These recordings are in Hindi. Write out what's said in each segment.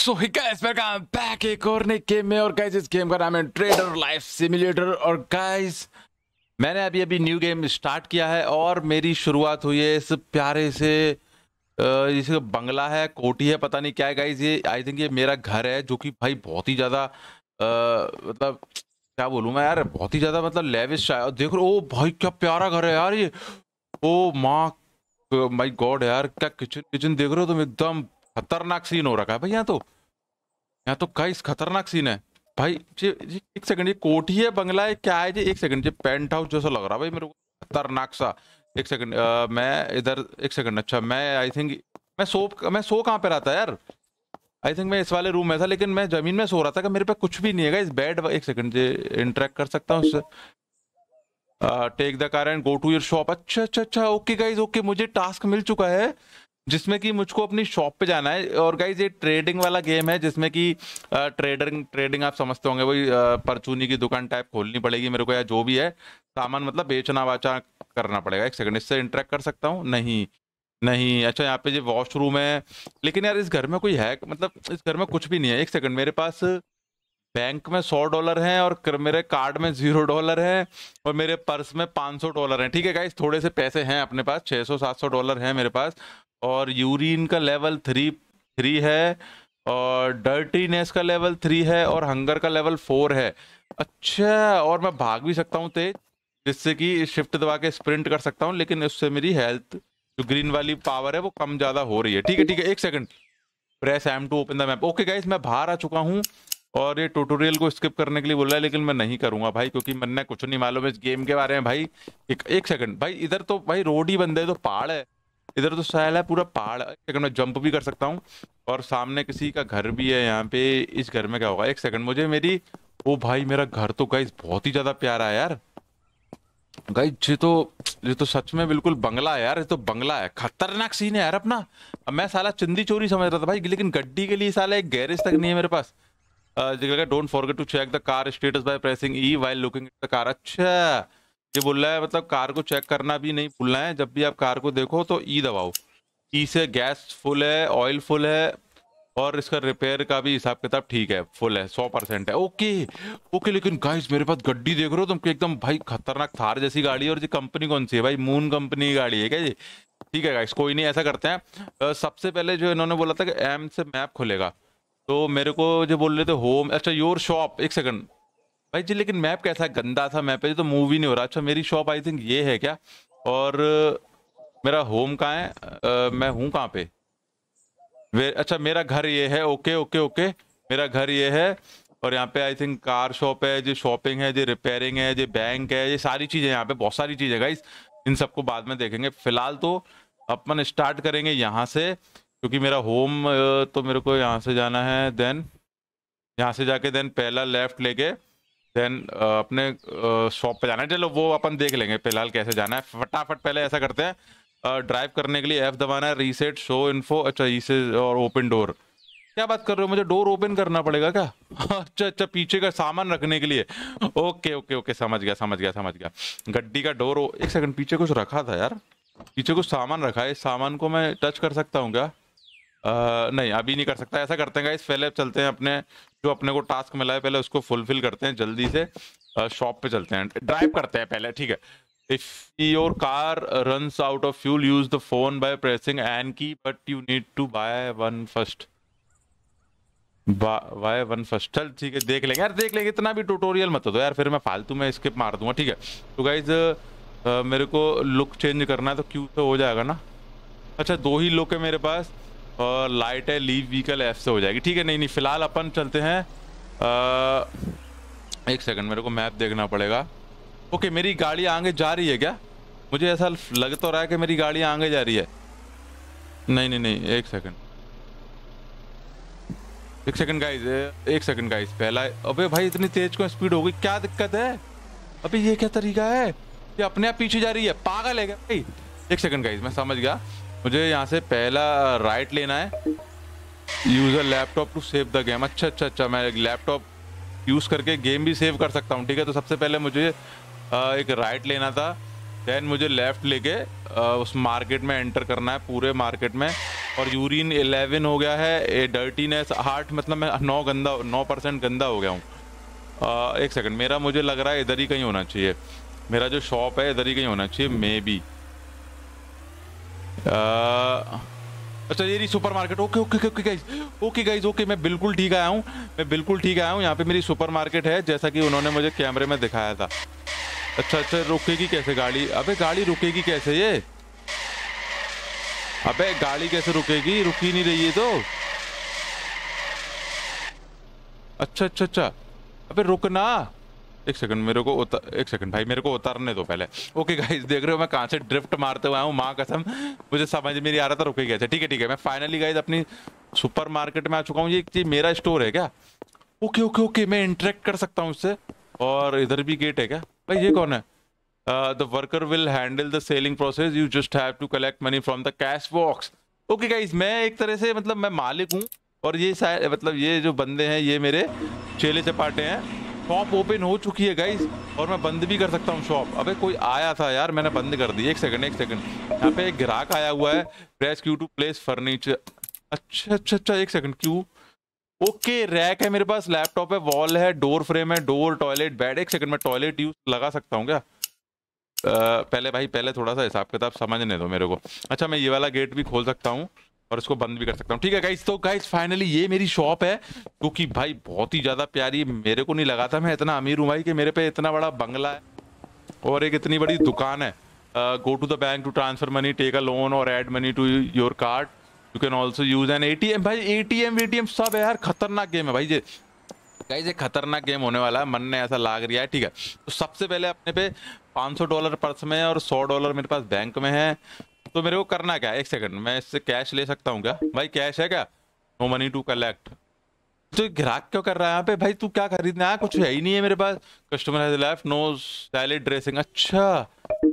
सो गाइस वेलकम बैक एक और नए गेम में और गाइस इस गेम का नाम है ट्रेडर लाइफ सिम्युलेटर और गाइस मैंने अभी अभी न्यू गेम स्टार्ट किया है और मेरी शुरुआत हुई है इस प्यारे से जैसे बंगला है कोटी है पता नहीं क्या है गाइस ये आई थिंक ये मेरा घर है जो कि भाई बहुत ही ज़्यादा मतलब क्या बोलूँ मैं यार बहुत ही ज़्यादा मतलब लेविश है देख रहे ओ भाई क्या प्यारा घर है यार ये ओ माँ माई गॉड यार क्या किचन किचन देख रहे हो तुम एकदम खतरनाक सीन हो रखा है भाई यहाँ तो यहाँ तो कई खतरनाक सीन है भाई जी, जी एक सेकंड ये कोठी है बंगला है क्या है जी एक सेकंड जी पेंट हाउस जैसा लग रहा है भाई मेरे को खतरनाक सा एक सेकंड मैं इधर एक सेकंड अच्छा मैं आई थिंक मैं सो मैं सो कहाँ पे रहता है यार आई थिंक मैं इस वाले रूम में था लेकिन मैं जमीन में सो रहा था कि मेरे पे कुछ भी नहीं है इस बेड एक सेकंड जी इंटरेक्ट कर सकता हूँ उससे take the car and go to your shop अच्छा अच्छा अच्छा ओके गाइज ओके मुझे टास्क मिल चुका है जिसमें कि मुझको अपनी शॉप पे जाना है और गाइज ये ट्रेडिंग वाला गेम है जिसमें कि ट्रेडिंग ट्रेडिंग आप समझते होंगे वही परचूनी की दुकान टाइप खोलनी पड़ेगी मेरे को या जो भी है सामान मतलब बेचना वाचा करना पड़ेगा एक सेकंड इससे इंटरेक्ट कर सकता हूँ नहीं नहीं अच्छा यहाँ पे जो वॉशरूम है लेकिन यार इस घर में कोई है मतलब इस घर में कुछ भी नहीं है एक सेकंड मेरे पास बैंक में सौ डॉलर हैं और मेरे कार्ड में जीरो डॉलर है और मेरे पर्स में पाँच सौ डॉलर हैं ठीक है गाइस थोड़े से पैसे हैं अपने पास छः सौ सात सौ डॉलर हैं मेरे पास और यूरिन का लेवल थ्री थ्री है और डर्टीनेस का लेवल थ्री है और हंगर का लेवल फोर है अच्छा और मैं भाग भी सकता हूँ तेज जिससे कि शिफ्ट दबा के स्प्रिंट कर सकता हूँ लेकिन उससे मेरी हेल्थ जो ग्रीन वाली पावर है वो कम ज़्यादा हो रही है ठीक है ठीक है एक second press M to open the map okay guys मैं बाहर आ चुका हूँ और ये ट्यूटोरियल को स्किप करने के लिए बोल रहा है लेकिन मैं नहीं करूँगा भाई क्योंकि मैंने कुछ नहीं मालूम इस गेम के बारे में भाई एक, एक सेकंड भाई इधर तो भाई रोड ही बंद है तो पहाड़ है इधर तो सहल है पूरा पहाड़ सेकंड में जंप भी कर सकता हूँ और सामने किसी का घर भी है यहाँ पे इस घर में क्या होगा एक सेकंड मुझे मेरी ओ भाई मेरा घर तो गाइस बहुत ही ज्यादा प्यारा है यार गाइस ये तो ये तो सच में बिल्कुल बंगला है यार ये तो बंगला है खतरनाक सीन है यार अपना अब मैं साला चिंदी चोरी समझ रहा था भाई लेकिन गड्डी के लिए साला एक गैरेज तक नहीं है मेरे पास don't forget to check the car status by pressing E while looking at the car अच्छा ये बोल रहा है मतलब कार को चेक करना भी नहीं भूलना है जब भी आप कार को देखो तो ई e दबाओ ई e से गैस फुल है ऑयल फुल है और इसका रिपेयर का भी हिसाब किताब ठीक है फुल है सौ परसेंट है ओके ओके लेकिन गाइस मेरे पास गड्डी देख रहे हो तुम एकदम भाई खतरनाक थार जैसी गाड़ी है और ये कंपनी कौन सी है भाई मून कंपनी की गाड़ी है क्या जी ठीक है गाइस कोई नहीं ऐसा करते हैं सबसे पहले जो इन्होंने बोला था कि एम से मैप खुलेगा तो मेरे को जो बोल रहे थे होम अच्छा योर शॉप एक सेकंड भाई जी लेकिन मैप कैसा गंदा था मैप है तो मूव ही नहीं हो रहा अच्छा मेरी शॉप आई थिंक ये है क्या और मेरा होम कहाँ है आ, मैं हूँ कहाँ पे वे अच्छा मेरा घर ये है ओके ओके ओके मेरा घर ये है और यहाँ पे आई थिंक कार शॉप है जो शॉपिंग है जो रिपेयरिंग है जो बैंक है ये सारी चीज़ें यहाँ पे बहुत सारी चीज़ें गाइस इन सबको बाद में देखेंगे फिलहाल तो अपन स्टार्ट करेंगे यहाँ से क्योंकि मेरा होम तो मेरे को यहाँ से जाना है देन यहाँ से जाके देन पहला लेफ्ट लेके देन uh, अपने शॉप uh, पे जाना है चलो वो अपन देख लेंगे फिलहाल कैसे जाना है फटाफट पहले ऐसा करते हैं ड्राइव uh, करने के लिए एफ दबाना है रीसेट शो इन्फो अच्छा ईसे और ओपन डोर क्या बात कर रहे हो मुझे डोर ओपन करना पड़ेगा क्या अच्छा अच्छा पीछे का सामान रखने के लिए ओके ओके ओके समझ गया समझ गया समझ गया गड्डी का डोर एक सेकंड पीछे कुछ रखा था यार पीछे कुछ सामान रखा है इस सामान को मैं टच कर सकता हूँ क्या आ, नहीं अभी नहीं कर सकता ऐसा करते हैं इस पहले चलते हैं अपने जो अपने को टास्क मिला है पहले उसको फुलफिल करते हैं जल्दी से शॉप पे चलते हैं ड्राइव करते हैं पहले ठीक है if your car runs out of fuel use the phone by pressing an key but you need to buy one first buy one first चल ठीक है देख लेंगे यार देख लेंगे इतना भी ट्यूटोरियल मत दो यार फिर मैं फालतू में स्किप मार दूंगा ठीक है तो गाइज मेरे को लुक चेंज करना है तो क्यों तो हो जाएगा ना अच्छा दो ही लुक है मेरे पास और लाइट है लीव व्हीकल एफ से हो जाएगी ठीक है नहीं नहीं फिलहाल अपन चलते हैं आ, एक सेकंड मेरे को मैप देखना पड़ेगा ओके मेरी गाड़ी आगे जा रही है क्या मुझे ऐसा लग तो रहा है कि मेरी गाड़ी आगे जा रही है नहीं नहीं नहीं एक सेकंड एक सेकंड गाइस एक सेकंड गाइस पहला अबे भाई इतनी तेज को स्पीड हो गई क्या दिक्कत है अभी ये क्या तरीका है ये अपने आप पीछे जा रही है पागल है क्या भाई एक सेकंड गाइस मैं समझ गया मुझे यहाँ से पहला राइट लेना है use your laptop to save the game अच्छा अच्छा अच्छा मैं लैपटॉप यूज़ करके गेम भी सेव कर सकता हूँ ठीक है तो सबसे पहले मुझे एक राइट लेना था देन मुझे लेफ़्ट लेके उस मार्केट में एंटर करना है पूरे मार्केट में और यूरिन एलेवन हो गया है ए डर्टीनेस हार्ट मतलब मैं नौ गंदा नौ परसेंट गंदा हो गया हूँ एक सेकंड मेरा मुझे लग रहा है इधर ही कहीं होना चाहिए मेरा जो शॉप है इधर ही कहीं होना चाहिए मे बी अच्छा ये रही supermarket okay okay okay guys okay guys okay मैं बिल्कुल ठीक आया हूँ मैं बिल्कुल ठीक आया हूँ यहाँ पे मेरी सुपर मार्केट है जैसा कि उन्होंने मुझे कैमरे में दिखाया था अच्छा अच्छा रुकेगी कैसे गाड़ी अबे गाड़ी रुकेगी कैसे ये अबे गाड़ी कैसे रुकेगी रुकी नहीं रही है तो अच्छा अच्छा अच्छा अबे रुकना एक सेकंड मेरे को उतर, एक सेकंड भाई मेरे को उतारने दो पहले ओके गाइस देख रहे हो मैं कहाँ से ड्रिफ्ट मारते हुए हूँ माँ कसम मुझे समझ में नहीं आ रहा था रुके गया था ठीक है ठीक है मैं फाइनली गाइस अपनी सुपर मार्केट में आ चुका हूँ ये एक चीज मेरा स्टोर है क्या ओके ओके ओके मैं इंटरेक्ट कर सकता हूँ उससे और इधर भी गेट है क्या भाई ये कौन है the worker will handle the selling process you just have to collect money from the cash box okay guys मैं एक तरह से मतलब मैं मालिक हूँ और ये मतलब ये जो बंदे हैं ये मेरे चेले चपाटे हैं शॉप ओपन हो चुकी है गाइस और मैं बंद भी कर सकता हूँ शॉप अबे कोई आया था यार मैंने बंद कर दी एक सेकंड एक सेकंड यहाँ पे एक ग्राहक आया हुआ है press Q to place furniture अच्छा अच्छा अच्छा एक सेकंड क्यू ओके रैक है मेरे पास लैपटॉप है वॉल है डोर फ्रेम है डोर टॉयलेट बेड एक सेकंड मैं टॉयलेट यूज लगा सकता हूँ क्या आ, पहले भाई पहले थोड़ा सा हिसाब किताब समझने दो मेरे को अच्छा मैं ये वाला गेट भी खोल सकता हूँ और इसको बंद भी कर सकता हूँ ठीक है गाइस तो गाइस फाइनली ये मेरी शॉप है क्योंकि भाई बहुत ही ज़्यादा प्यारी मेरे को नहीं लगा था मैं इतना अमीर हूँ भाई कि मेरे पे इतना बड़ा बंगला है और एक इतनी बड़ी दुकान है go to the bank to transfer money take a loan or add money to your card you can also use an A भाई ए टी सब है यार खतरनाक गेम है भाई ये गाइज ये खतरनाक गेम होने वाला है मन ने ऐसा लाग रहा है ठीक है तो सबसे पहले अपने पे 500 डॉलर पर्स में है और 100 डॉलर मेरे पास बैंक में है तो मेरे को करना क्या एक सेकंड मैं इससे कैश ले सकता हूँ क्या भाई कैश है क्या नो मनी टू कलेक्ट तो ग्राहक क्यों कर रहा है यहाँ पे भाई तू क्या खरीदना है कुछ है ही नहीं है मेरे पास customer has left no salad dressing अच्छा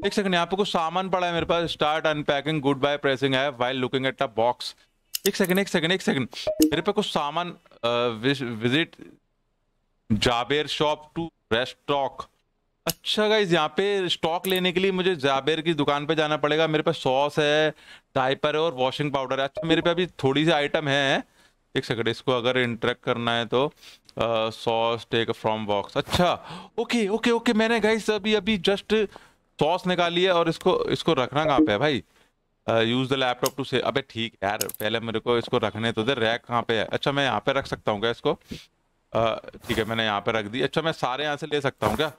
एक सेकंड यहाँ पे कुछ सामान पड़ा है मेरे पास start unpacking goods by pressing है while looking at a box एक सेकंड एक सेकंड एक सेकंड मेरे पे कुछ सामान visit Jaber shop to restock अच्छा गाइज यहाँ पे स्टॉक लेने के लिए मुझे जाबेर की दुकान पे जाना पड़ेगा मेरे पास सॉस है डाइपर है और वॉशिंग पाउडर है अच्छा मेरे पे अभी थोड़ी सी आइटम है एक सेकंड इसको अगर इंटरेक्ट करना है तो सॉस टेक फ्रॉम बॉक्स अच्छा ओके ओके ओके मैंने गाइज अभी अभी जस्ट सॉस निकाली है और इसको इसको रखना कहाँ पे है भाई यूज़ द लैपटॉप टू से अबे ठीक यार पहले मेरे को इसको रखने तो दे रैक कहाँ पे है अच्छा मैं यहाँ पे रख सकता हूँ क्या इसको ठीक है मैंने यहाँ पे रख दी अच्छा मैं सारे यहाँ से ले सकता हूँ क्या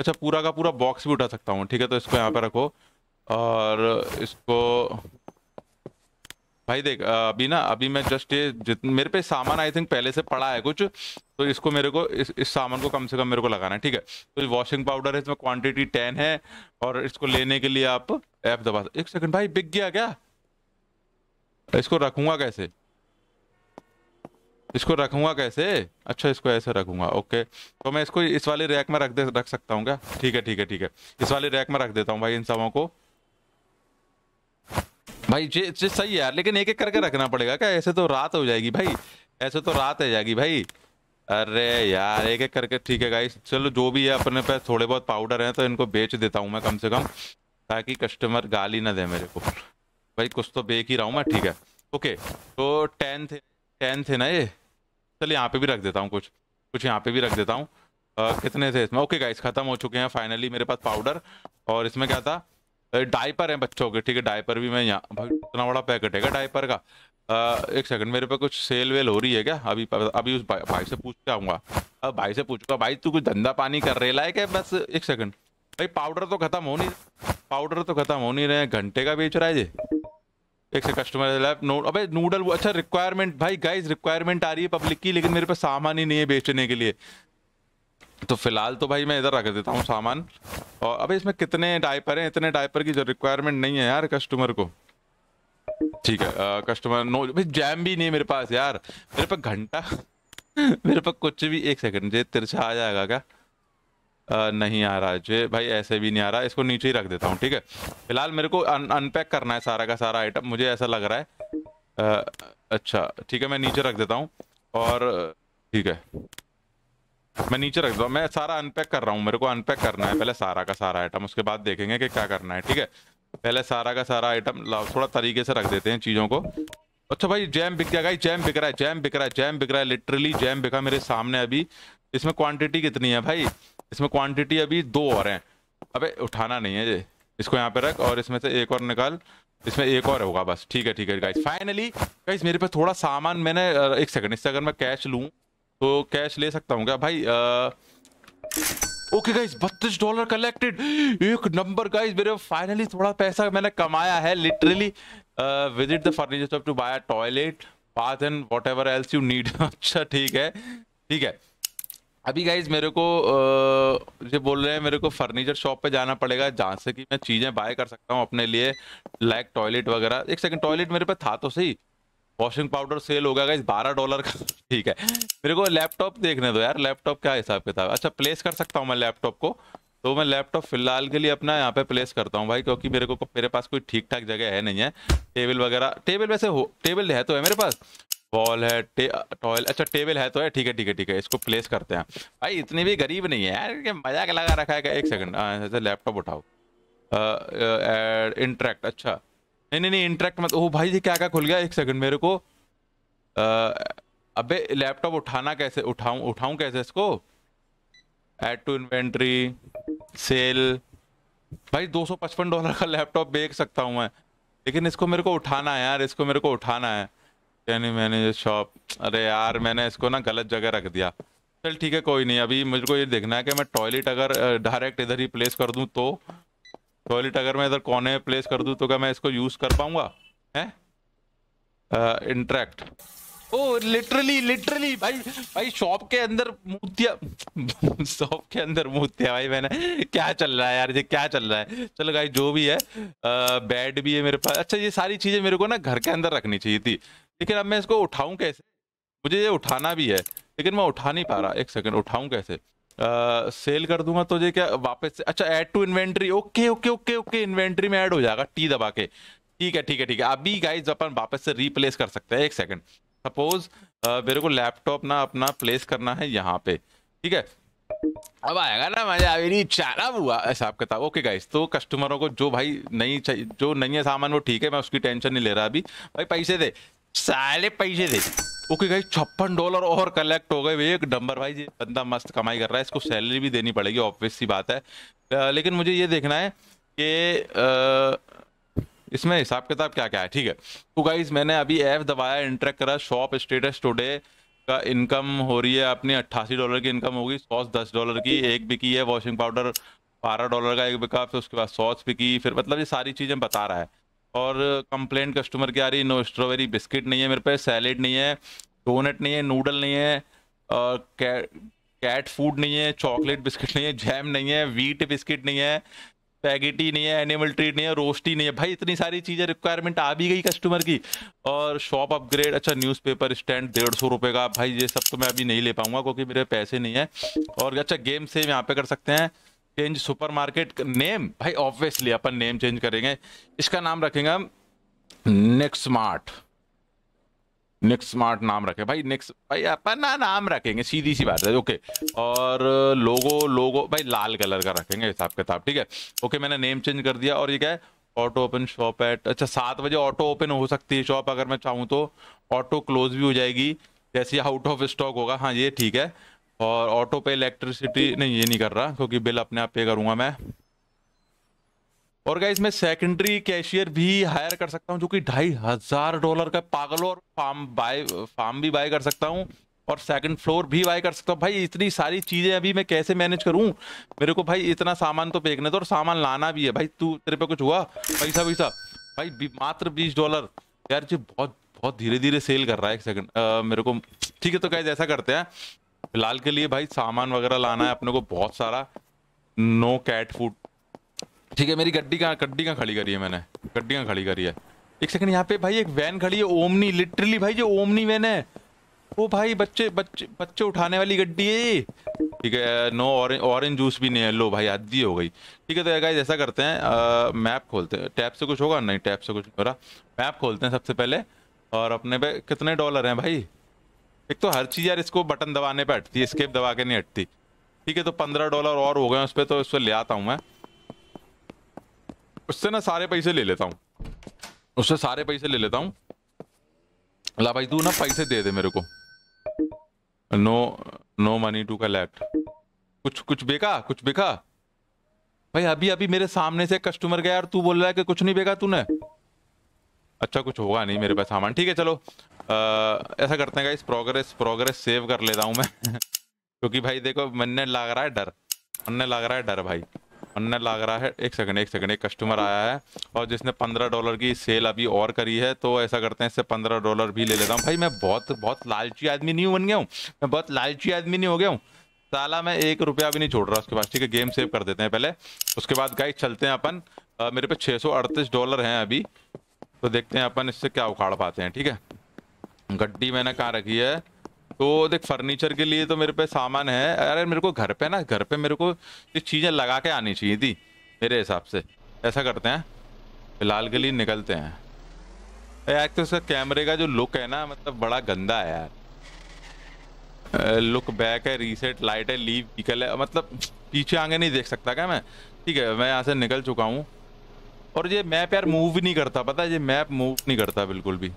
अच्छा पूरा का पूरा बॉक्स भी उठा सकता हूँ ठीक है तो इसको यहाँ पे रखो और इसको भाई देख अभी ना अभी मैं जस्ट ये मेरे पे सामान आई थिंक पहले से पड़ा है कुछ तो इसको मेरे को इस इस सामान को कम से कम मेरे को लगाना है ठीक है तो वॉशिंग पाउडर है इसमें क्वांटिटी टेन है और इसको लेने के लिए आप ऐप दबा एक सेकंड भाई बिक गया क्या इसको रखूंगा कैसे इसको रखूंगा कैसे अच्छा इसको ऐसे रखूँगा ओके तो मैं इसको इस वाले रैक में रख दे रख सकता हूँ क्या ठीक है ठीक है ठीक है इस वाले रैक में रख देता हूँ भाई इन सबों को भाई ये ये सही है यार लेकिन एक एक करके रखना पड़ेगा क्या ऐसे तो रात हो जाएगी भाई ऐसे तो रात हो जाएगी भाई अरे यार एक एक करके ठीक है गाई चलो जो भी है अपने पास थोड़े बहुत पाउडर हैं तो इनको बेच देता हूँ मैं कम से कम ताकि कस्टमर गाली ना दे मेरे को भाई कुछ तो बेच ही रहा हूँ मैं ठीक है ओके तो टेन थे टेन थे ना ये चल यहाँ पे भी रख देता हूँ कुछ कुछ यहाँ पे भी रख देता हूँ कितने थे इसमें ओके गाइस ख़त्म हो चुके हैं फाइनली मेरे पास पाउडर और इसमें क्या था डाइपर है बच्चों के ठीक है डाइपर भी मैं यहाँ भाई इतना बड़ा पैकेट है डायपर का एक सेकंड मेरे पे कुछ सेल वेल हो रही है क्या अभी अभी उस भाई, भाई से पूछ आऊँगा अब भाई से पूछूंगा भाई तू कुछ धंधा पानी कर रहे लायक है बस एक सेकंड भाई पाउडर तो ख़त्म हो नहीं पाउडर तो ख़त्म हो नहीं रहे घंटे का बेच रहा है जी एक से कस्टमर लैब नोट अबे नूडल अच्छा रिक्वायरमेंट भाई गाइज रिक्वायरमेंट आ रही है पब्लिक की लेकिन मेरे पास सामान ही नहीं है बेचने के लिए तो फिलहाल तो भाई मैं इधर रख देता हूँ सामान और अबे इसमें कितने डायपर हैं इतने डायपर की जो रिक्वायरमेंट नहीं है यार कस्टमर को ठीक है आ, कस्टमर नो भाई जैम भी नहीं है मेरे पास यार मेरे पास घंटा मेरे पास कुछ भी एक सेकंड जे तेरे आ जाएगा क्या नहीं आ रहा जे भाई ऐसे भी नहीं आ रहा इसको नीचे ही रख देता हूँ ठीक है फिलहाल मेरे को अन, अनपैक करना है सारा का सारा आइटम मुझे ऐसा लग रहा है आ, अच्छा ठीक है मैं नीचे रख देता हूँ और ठीक है मैं नीचे रख हूँ मैं सारा अनपैक कर रहा हूँ मेरे को अनपैक करना है पहले सारा का सारा आइटम उसके बाद देखेंगे कि क्या करना है ठीक है पहले सारा का सारा आइटम थोड़ा तरीके से रख देते हैं चीज़ों को अच्छा भाई जैम बिक गया भाई जैम बिक रहा है जैम बिक रहा है जैम बिक रहा है लिटरली जैम बिका मेरे सामने अभी इसमें क्वांटिटी कितनी है भाई इसमें क्वांटिटी अभी दो और हैं अबे उठाना नहीं है ये इसको यहाँ पे रख और इसमें से एक और निकाल इसमें एक और होगा बस ठीक है ठीक है गाइस फाइनली गाइस मेरे पास थोड़ा सामान मैंने एक सेकंड इससे अगर मैं कैश लूँ तो कैश ले सकता हूँ क्या भाई आ, ओके गाइस बत्तीस डॉलर कलेक्टेड एक नंबर गाइस मेरे फाइनली थोड़ा पैसा मैंने कमाया है literally visit the furniture shop to buy toilet bath and what else you need अच्छा ठीक है ठीक है अभी गाइज मेरे को जो बोल रहे हैं मेरे को फर्नीचर शॉप पे जाना पड़ेगा जहाँ से कि मैं चीज़ें बाय कर सकता हूँ अपने लिए लाइक टॉयलेट वगैरह एक सेकंड टॉयलेट मेरे पे था तो सही वॉशिंग पाउडर सेल होगा गाइज बारह डॉलर का ठीक है मेरे को लैपटॉप देखने दो यार लैपटॉप क्या हिसाब किताब अच्छा प्लेस कर सकता हूँ मैं लैपटॉप को तो मैं लैपटॉप फिलहाल के लिए अपना यहाँ पे प्लेस करता हूँ भाई क्योंकि मेरे को मेरे पास कोई ठीक ठाक जगह है नहीं है टेबल वगैरह टेबल वैसे हो टेबल है तो है मेरे पास वॉल है टॉयल अच्छा टेबल है तो है ठीक है ठीक है ठीक है इसको प्लेस करते हैं भाई इतनी भी गरीब नहीं है यार मजाक लगा रखा है एक सेकंड अच्छा लैपटॉप उठाओ इंटरेक्ट अच्छा नहीं नहीं नहीं इंटरेक्ट मत ओह भाई जी क्या क्या खुल गया एक सेकंड मेरे को अबे लैपटॉप उठाना कैसे उठाऊँ उठाऊँ कैसे इसको एड टू इन्वेंट्री सेल भाई दो डॉलर का लैपटॉप बेच सकता हूँ मैं लेकिन इसको मेरे को उठाना है यार इसको मेरे को उठाना है नहीं मैंने ये शॉप अरे यार मैंने इसको ना गलत जगह रख दिया चल ठीक है कोई नहीं अभी मुझको ये देखना है कि मैं टॉयलेट अगर डायरेक्ट इधर ही प्लेस कर दूं तो टॉयलेट अगर मैं इधर कोने में प्लेस कर दूं तो क्या मैं इसको यूज़ कर पाऊंगा है इंटरेक्ट ओ लिटरली लिटरली भाई भाई शॉप के अंदर मूतिया शॉप के अंदर मूतिया भाई मैंने क्या चल रहा है यार ये क्या चल रहा है चलो भाई जो भी है बेड भी है मेरे पास अच्छा ये सारी चीज़ें मेरे को ना घर के अंदर रखनी चाहिए थी लेकिन अब मैं इसको उठाऊँ कैसे मुझे ये उठाना भी है लेकिन मैं उठा नहीं पा रहा एक सेकेंड उठाऊँ कैसे आ, सेल कर दूंगा तो ये क्या वापस से अच्छा add to inventory okay okay okay okay inventory में ऐड हो जाएगा टी दबा के ठीक है ठीक है ठीक है अभी गाइज अपन वापस से रिप्लेस कर सकते हैं एक सेकेंड सपोज मेरे को लैपटॉप ना अपना प्लेस करना है यहाँ पे ठीक है अब आएगा ना मजा मेरी चारा हुआ हिसाब किताब ओके गाइस तो कस्टमरों को जो भाई नहीं चाहिए जो नहीं है सामान वो ठीक है मैं उसकी टेंशन नहीं ले रहा अभी भाई पैसे दे साले पैसे दे ओके गई छप्पन डॉलर और कलेक्ट हो गए एक नंबर भाई जी बंदा मस्त कमाई कर रहा है इसको सैलरी भी देनी पड़ेगी ऑब्वियस सी बात है लेकिन मुझे ये देखना है कि इसमें हिसाब किताब क्या क्या है ठीक है तो गाइज मैंने अभी ऐप दबाया इंटरेक्ट करा शॉप स्टेटस टुडे का इनकम हो रही है अपनी अट्ठासी डॉलर की इनकम होगी सॉस दस डॉलर की एक बिकी है वॉशिंग पाउडर बारह डॉलर का एक बिका फिर उसके बाद सॉस बिकी फिर मतलब ये सारी चीज़ें बता रहा है और कंप्लेन कस्टमर की आ रही नो स्ट्रॉबेरी बिस्किट नहीं है मेरे पे सैलेड नहीं है डोनट नहीं है नूडल नहीं है और कैट फूड नहीं है चॉकलेट बिस्किट नहीं है जैम नहीं है वीट बिस्किट नहीं है पैगेटी नहीं है एनिमल ट्रीट नहीं है रोस्टी नहीं है भाई इतनी सारी चीज़ें रिक्वायरमेंट आ भी गई कस्टमर की और शॉप अपग्रेड अच्छा न्यूज़पेपर स्टैंड डेढ़ सौ रुपये का भाई ये सब तो मैं अभी नहीं ले पाऊंगा क्योंकि मेरे पैसे नहीं है और अच्छा गेम सेव यहाँ पे कर सकते हैं चेंज सुपरमार्केट नेम भाई ऑब्वियसली अपन नेम चेंज करेंगे इसका नाम रखेंगे हम नेक्स्ट स्मार्ट नेक्स्ट स्मार्ट नाम रखे भाई नेक्स्ट भाई अपन ना नाम रखेंगे सीधी सी बात है ओके और लोगो लोगो भाई लाल कलर का रखेंगे हिसाब किताब ठीक है ओके मैंने नेम चेंज कर दिया और ये क्या है ऑटो ओपन शॉप एट अच्छा सात बजे ऑटो ओपन हो सकती है शॉप अगर मैं चाहूँ तो ऑटो क्लोज भी हो जाएगी जैसे आउट ऑफ स्टॉक होगा हाँ ये ठीक है और ऑटो पे इलेक्ट्रिसिटी नहीं ये नहीं कर रहा क्योंकि बिल अपने आप पे करूंगा मैं और क्या इसमें सेकेंडरी कैशियर भी हायर कर सकता हूँ जो कि ढाई हज़ार डॉलर का पागल और फार्म बाय फार्म भी बाय कर सकता हूँ और सेकंड फ्लोर भी बाई कर सकता हूँ भाई इतनी सारी चीज़ें अभी मैं कैसे मैनेज करूँ मेरे को भाई इतना सामान तो फेंकने तो और सामान लाना भी है भाई तू तेरे पे कुछ हुआ पैसा वैसा भाई मात्र बीस डॉलर यार जी बहुत बहुत धीरे धीरे सेल कर रहा है एक सेकंड मेरे को ठीक है तो कैसे ऐसा करते हैं फिलहाल के लिए भाई सामान वगैरह लाना है अपने को बहुत सारा नो कैट फूड ठीक है मेरी गड्डी कहाँ गड्डी कहाँ खड़ी करी है मैंने गड्डी कहाँ खड़ी करी है एक सेकंड यहाँ पे भाई एक वैन खड़ी है ओमनी लिटरली भाई जो ओमनी वैन है वो भाई बच्चे बच्चे बच्चे उठाने वाली गड्डी है ठीक है नो ऑरेंज ऑरेंज जूस भी नहीं है लो भाई आदि हो गई ठीक है तो गाइज ऐसा करते हैं मैप खोलते हैं टैप से कुछ होगा नहीं टैप से कुछ हो रहा मैप खोलते हैं सबसे पहले और अपने पे कितने डॉलर हैं भाई एक तो हर चीज़ यार इसको बटन दबाने पर हटती है स्केप दबा के नहीं हटती ठीक है तो पंद्रह डॉलर और हो गए उस पर तो इस पर ले आता हूँ मैं उससे ना सारे पैसे ले लेता हूँ उससे सारे पैसे ले लेता हूँ ला भाई तू ना पैसे दे दे मेरे को no no money to collect कुछ कुछ बेका कुछ बेका भाई अभी अभी मेरे सामने से कस्टमर गया यार तू बोल रहा है कि कुछ नहीं बेका तूने अच्छा कुछ होगा नहीं मेरे पास सामान ठीक है चलो ऐसा करते हैं इस प्रोग्रेस प्रोग्रेस सेव कर लेता हूँ मैं क्योंकि भाई देखो मैंने लग रहा है डर मन लग रहा है डर भाई मन लग रहा है एक सेकंड एक सेकंड एक कस्टमर आया है और जिसने पंद्रह डॉलर की सेल अभी और करी है तो ऐसा करते हैं इससे पंद्रह डॉलर भी ले लेता हूँ भाई मैं बहुत बहुत लालची आदमी नहीं बन गया हूँ मैं बहुत लालची आदमी नहीं हो गया हूँ साला मैं एक रुपया भी नहीं छोड़ रहा उसके पास ठीक है गेम सेव कर देते हैं पहले उसके बाद गाइड चलते हैं अपन मेरे पे छः डॉलर हैं अभी तो देखते हैं अपन इससे क्या उखाड़ पाते हैं ठीक है गड्डी मैंने कहाँ रखी है तो देख फर्नीचर के लिए तो मेरे पे सामान है अरे मेरे को घर पे ना घर पे मेरे को चीज़ें लगा के आनी चाहिए थी मेरे हिसाब से ऐसा करते हैं फिलहाल के लिए निकलते हैं यार तो इसका कैमरे का जो लुक है ना मतलब बड़ा गंदा है यार लुक बैक है रीसेट लाइट है लीव निकल है मतलब पीछे आगे नहीं देख सकता क्या मैं ठीक है मैं यहाँ से निकल चुका हूँ और ये मैप यार मूव नहीं करता पता है ये मैप मूव नहीं करता बिल्कुल भी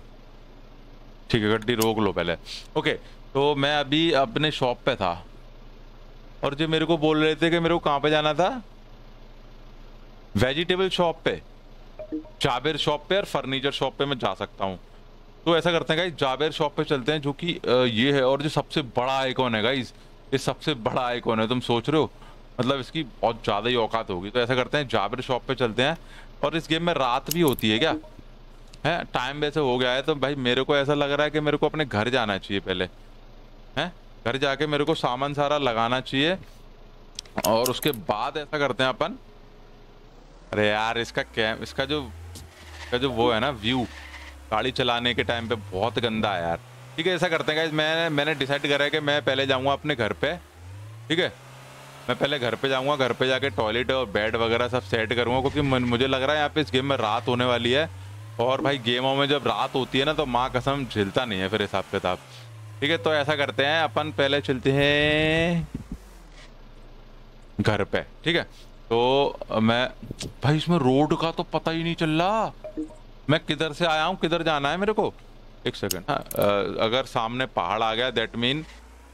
ठीक है गड्डी रोक लो पहले ओके तो मैं अभी अपने शॉप पे था और जो मेरे को बोल रहे थे कि मेरे को कहाँ पे जाना था वेजिटेबल शॉप पे जाबेर शॉप पे और फर्नीचर शॉप पे मैं जा सकता हूँ तो ऐसा करते हैं गाइज जाबेर शॉप पे चलते हैं जो कि ये है और जो सबसे बड़ा आइकॉन है गाइज ये सबसे बड़ा आइकॉन है तुम सोच रहे हो मतलब इसकी बहुत ज़्यादा ही औकात होगी तो ऐसा करते हैं जाबेर शॉप पे चलते हैं और इस गेम में रात भी होती है क्या है टाइम वैसे हो गया है तो भाई मेरे को ऐसा लग रहा है कि मेरे को अपने घर जाना चाहिए पहले हैं घर जाके मेरे को सामान सारा लगाना चाहिए और उसके बाद ऐसा करते हैं अपन अरे यार इसका कैम इसका जो इसका जो वो है ना व्यू गाड़ी चलाने के टाइम पे बहुत गंदा है यार ठीक है ऐसा करते हैं मैं मैंने डिसाइड करा है कि मैं पहले जाऊँगा अपने घर पे ठीक है मैं पहले घर पे जाऊंगा घर पे जाके टॉयलेट और बेड वगैरह सब सेट करूंगा क्योंकि मुझे लग रहा है यहाँ पे इस गेम में रात होने वाली है और भाई गेमों में जब रात होती है ना तो माँ कसम झिलता नहीं है फिर हिसाब किताब ठीक है तो ऐसा करते हैं अपन पहले चलते हैं घर पे ठीक है तो मैं भाई इसमें रोड का तो पता ही नहीं चल रहा मैं किधर से आया हूँ किधर जाना है मेरे को एक सेकेंड हाँ, अगर सामने पहाड़ आ गया दैट मीन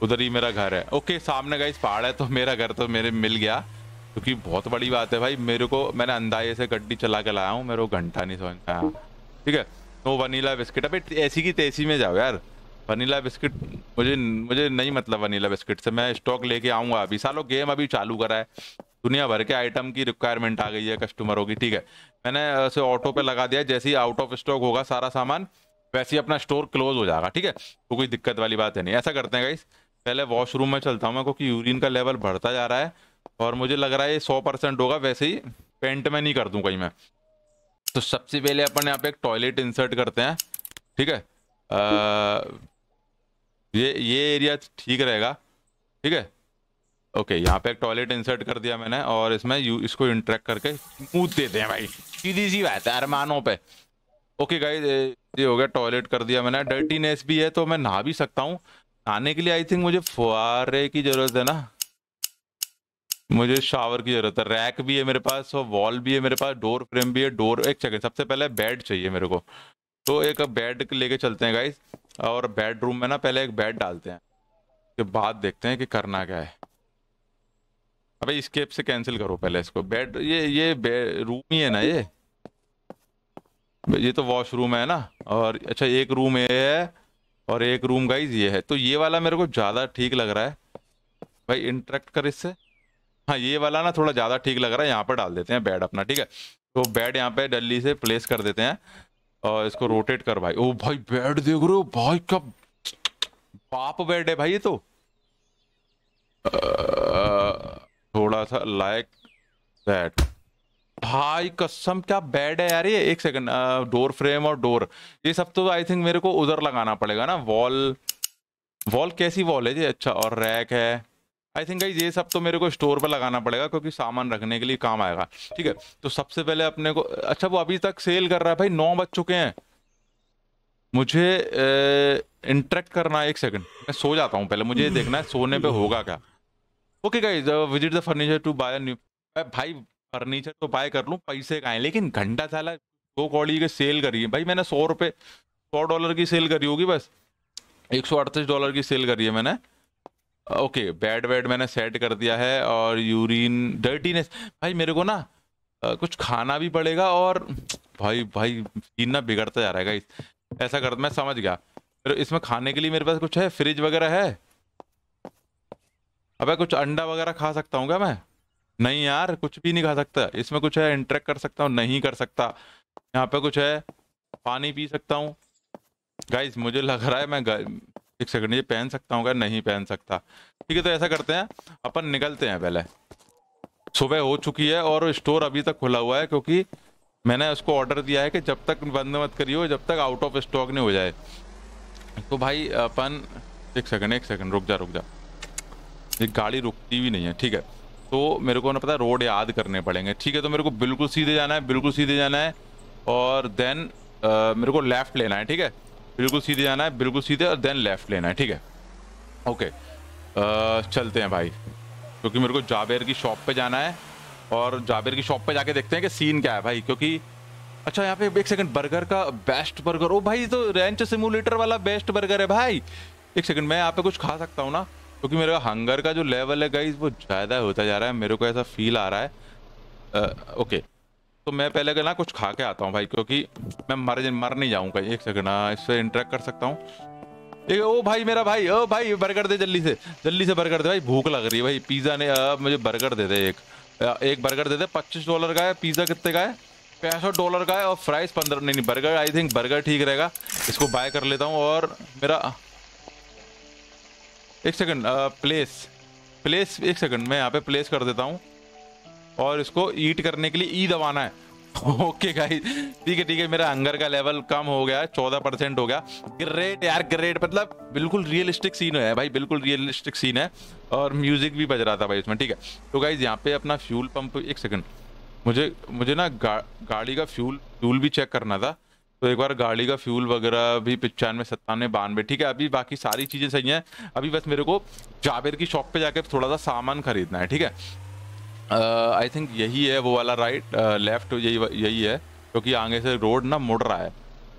उधर ही मेरा घर है ओके सामने गाइस पहाड़ है तो मेरा घर तो मेरे मिल गया क्योंकि बहुत बड़ी बात है भाई मेरे को मैंने अंदाजे से गड्डी चला के लाया हूँ मेरे को घंटा नहीं समझ पाया ठीक है तो वनीला बिस्किट अभी ऐसी की तेसी में जाओ यार वनीला बिस्किट मुझे मुझे नहीं मतलब वनीला बिस्किट से मैं स्टॉक लेके आऊँगा अभी सालों गेम अभी चालू करा है दुनिया भर के आइटम की रिक्वायरमेंट आ गई है कस्टमरों की ठीक है मैंने उसे ऑटो पे लगा दिया जैसे ही आउट ऑफ स्टॉक होगा सारा सामान वैसे ही अपना स्टोर क्लोज हो जाएगा ठीक है तो कोई दिक्कत वाली बात है नहीं ऐसा करते हैं गाइस पहले वॉशरूम में चलता हूँ मैं क्योंकि यूरिन का लेवल बढ़ता जा रहा है और मुझे लग रहा है ये सौ परसेंट होगा वैसे ही पेंट में नहीं कर दूँ कहीं मैं तो सबसे पहले अपन यहाँ पे एक टॉयलेट इंसर्ट करते हैं ठीक है आ, ये ये एरिया ठीक रहेगा ठीक है ओके यहाँ पे एक टॉयलेट इंसर्ट कर दिया मैंने और इसमें यू इसको इंटरेक्ट करके मूद देते हैं भाई सीधी सी बात है अरमानों पर ओके गाई ये हो गया टॉयलेट कर दिया मैंने डर्टीनेस भी है तो मैं नहा भी सकता हूँ आने के लिए आई थिंक मुझे फुहारे की जरूरत है ना मुझे शावर की जरूरत है रैक भी है मेरे पास और वॉल भी है मेरे पास डोर फ्रेम भी है डोर एक सेकेंड सबसे पहले बेड चाहिए मेरे को तो एक बेड लेके चलते हैं गाइस और बेडरूम में ना पहले एक बेड डालते हैं के बाद देखते हैं कि करना क्या है अबे स्केप से कैंसिल करो पहले इसको बेड ये ये रूम ही है ना ये ये तो वॉशरूम है ना और अच्छा एक रूम ये है और एक रूम गाइज ये है तो ये वाला मेरे को ज़्यादा ठीक लग रहा है भाई इंटरेक्ट कर इससे हाँ ये वाला ना थोड़ा ज़्यादा ठीक लग रहा है यहाँ पर डाल देते हैं बेड अपना ठीक है तो बेड यहाँ पे डल्ली से प्लेस कर देते हैं और इसको रोटेट कर भाई ओ भाई बेड देख रहे हो भाई क्या बाप बेड है भाई ये तो आ, थोड़ा सा लाइक दैट भाई कसम क्या बेड है यार ये एक सेकंड डोर फ्रेम और डोर ये सब तो आई थिंक मेरे को उधर लगाना पड़ेगा ना वॉल वॉल कैसी वॉल है जी अच्छा और रैक है आई थिंक ये सब तो मेरे को स्टोर पर लगाना पड़ेगा क्योंकि सामान रखने के लिए काम आएगा ठीक है तो सबसे पहले अपने को अच्छा वो अभी तक सेल कर रहा है भाई नौ बज चुके हैं मुझे इंटरेक्ट करना है एक सेकंड मैं सो जाता हूँ पहले मुझे देखना है सोने पे होगा क्या okay guys visit the furniture to buy new भाई फर्नीचर तो बाय कर लूँ पैसे का है लेकिन घंटा साला दो कौड़ी के सेल करी है भाई मैंने सौ रुपये सौ डॉलर की सेल करी होगी बस एक सौ अड़तीस डॉलर की सेल करी है मैंने ओके बेड वेड मैंने सेट कर दिया है और यूरिन डर्टीनेस भाई मेरे को ना कुछ खाना भी पड़ेगा और भाई भाई सीन ना बिगड़ता जा रहा है ऐसा कर मैं समझ गया फिर इसमें खाने के लिए मेरे पास कुछ है फ्रिज वगैरह है अबे कुछ अंडा वगैरह खा सकता हूँ क्या मैं नहीं यार कुछ भी नहीं खा सकता इसमें कुछ है इंटरेक्ट कर सकता हूँ नहीं कर सकता यहाँ पे कुछ है पानी पी सकता हूँ गाइज मुझे लग रहा है मैं एक सेकंड ये पहन सकता हूँ क्या नहीं पहन सकता ठीक है तो ऐसा करते हैं अपन निकलते हैं पहले सुबह हो चुकी है और स्टोर अभी तक खुला हुआ है क्योंकि मैंने उसको ऑर्डर दिया है कि जब तक बंद मत करियो जब तक आउट ऑफ स्टॉक नहीं हो जाए तो भाई अपन एक सेकंड एक सेकंड रुक जा रुक जा ये गाड़ी रुकती भी नहीं है ठीक है तो मेरे को ना पता रोड याद करने पड़ेंगे ठीक है तो मेरे को बिल्कुल सीधे जाना है बिल्कुल सीधे जाना है और देन आ, मेरे को लेफ़्ट लेना है ठीक है बिल्कुल सीधे जाना है बिल्कुल सीधे और देन लेफ़्ट लेना है ठीक है ओके आ, चलते हैं भाई क्योंकि मेरे को जाबेर की शॉप पे जाना है और जाबेर की शॉप पे जाके देखते हैं कि सीन क्या है भाई क्योंकि अच्छा यहाँ पे एक सेकंड बर्गर का बेस्ट बर्गर ओ भाई तो रेंच सिमुलेटर वाला बेस्ट बर्गर है भाई एक सेकंड मैं यहाँ पे कुछ खा सकता हूँ ना क्योंकि मेरा हंगर का जो लेवल है गाइज वो ज़्यादा होता जा रहा है मेरे को ऐसा फील आ रहा है आ, ओके तो मैं पहले ना कुछ खा के आता हूँ भाई क्योंकि मैं मर मर नहीं जाऊँगा एक सेकंड ना हाँ, इससे इंटरेक्ट कर सकता हूँ एक ओ भाई मेरा भाई ओ भाई बर्गर दे जल्दी से जल्दी से बर्गर दे भाई भूख लग रही है भाई पिज़्ज़ा ने अब मुझे बर्गर दे दे एक एक बर्गर दे दे पच्चीस डॉलर का है पिज़्ज़ा कितने का है पैंसठ डॉलर का है और फ्राइज पंद्रह नहीं नहीं बर्गर आई थिंक बर्गर ठीक रहेगा इसको बाय कर लेता हूँ और मेरा एक सेकंड प्लेस प्लेस एक सेकंड मैं यहाँ पे प्लेस कर देता हूँ और इसको ईट करने के लिए ई e दबाना है ओके गाइस ठीक है ठीक है मेरा हंगर का लेवल कम हो गया चौदह परसेंट हो गया ग्रेट यार ग्रेट मतलब बिल्कुल रियलिस्टिक सीन है भाई बिल्कुल रियलिस्टिक सीन है और म्यूजिक भी बज रहा था भाई उसमें ठीक है तो गाइज यहाँ पे अपना फ्यूल पंप एक सेकंड मुझे मुझे ना गा, गाड़ी का फ्यूल फ्यूल भी चेक करना था तो एक बार गाड़ी का फ्यूल वगैरह भी पिचानवे सत्तानवे बानवे ठीक है अभी बाकी सारी चीज़ें सही हैं अभी बस मेरे को जावेद की शॉप पे जाके थोड़ा सा सामान खरीदना है ठीक है आई थिंक यही है वो वाला राइट लेफ्ट यही यही है क्योंकि तो आगे से रोड ना मुड़ रहा है